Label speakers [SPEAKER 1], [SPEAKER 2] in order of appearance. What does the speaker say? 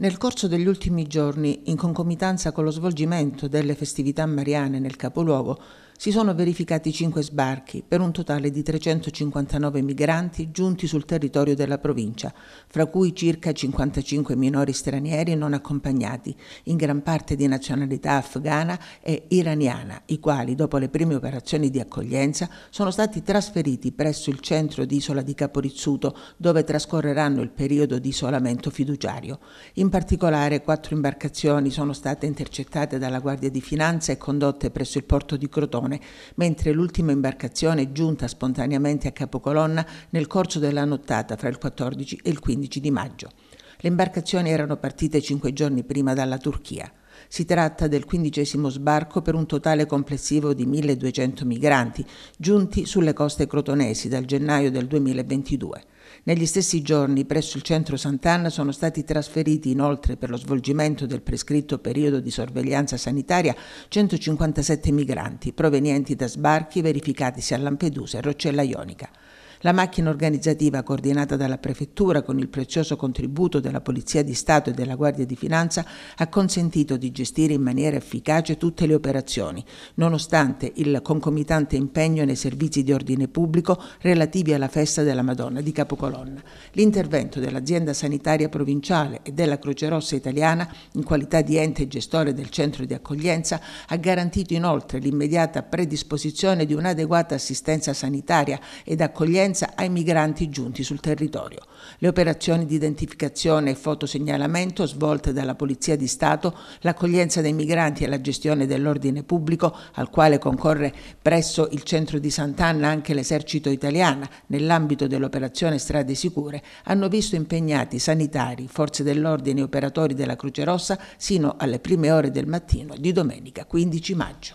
[SPEAKER 1] Nel corso degli ultimi giorni, in concomitanza con lo svolgimento delle festività mariane nel capoluogo, si sono verificati cinque sbarchi per un totale di 359 migranti giunti sul territorio della provincia, fra cui circa 55 minori stranieri non accompagnati, in gran parte di nazionalità afghana e iraniana, i quali, dopo le prime operazioni di accoglienza, sono stati trasferiti presso il centro di Isola di Caporizzuto, dove trascorreranno il periodo di isolamento fiduciario. In particolare quattro imbarcazioni sono state intercettate dalla Guardia di Finanza e condotte presso il porto di Crotone, mentre l'ultima imbarcazione è giunta spontaneamente a Capocolonna nel corso della nottata fra il 14 e il 15 di maggio. Le imbarcazioni erano partite cinque giorni prima dalla Turchia. Si tratta del quindicesimo sbarco per un totale complessivo di 1.200 migranti giunti sulle coste crotonesi dal gennaio del 2022. Negli stessi giorni presso il centro Sant'Anna sono stati trasferiti inoltre per lo svolgimento del prescritto periodo di sorveglianza sanitaria 157 migranti provenienti da sbarchi verificatisi a Lampedusa e Roccella Ionica. La macchina organizzativa coordinata dalla Prefettura con il prezioso contributo della Polizia di Stato e della Guardia di Finanza ha consentito di gestire in maniera efficace tutte le operazioni, nonostante il concomitante impegno nei servizi di ordine pubblico relativi alla festa della Madonna di Capocolonna. L'intervento dell'azienda sanitaria provinciale e della Croce Rossa italiana, in qualità di ente gestore del centro di accoglienza, ha garantito inoltre l'immediata predisposizione di un'adeguata assistenza sanitaria ed accoglienza assistenza ai migranti giunti sul territorio. Le operazioni di identificazione e fotosegnalamento svolte dalla Polizia di Stato, l'accoglienza dei migranti e la gestione dell'ordine pubblico, al quale concorre presso il centro di Sant'Anna anche l'esercito italiano, nell'ambito dell'operazione Strade Sicure, hanno visto impegnati sanitari, forze dell'ordine e operatori della Croce Rossa sino alle prime ore del mattino di domenica 15 maggio.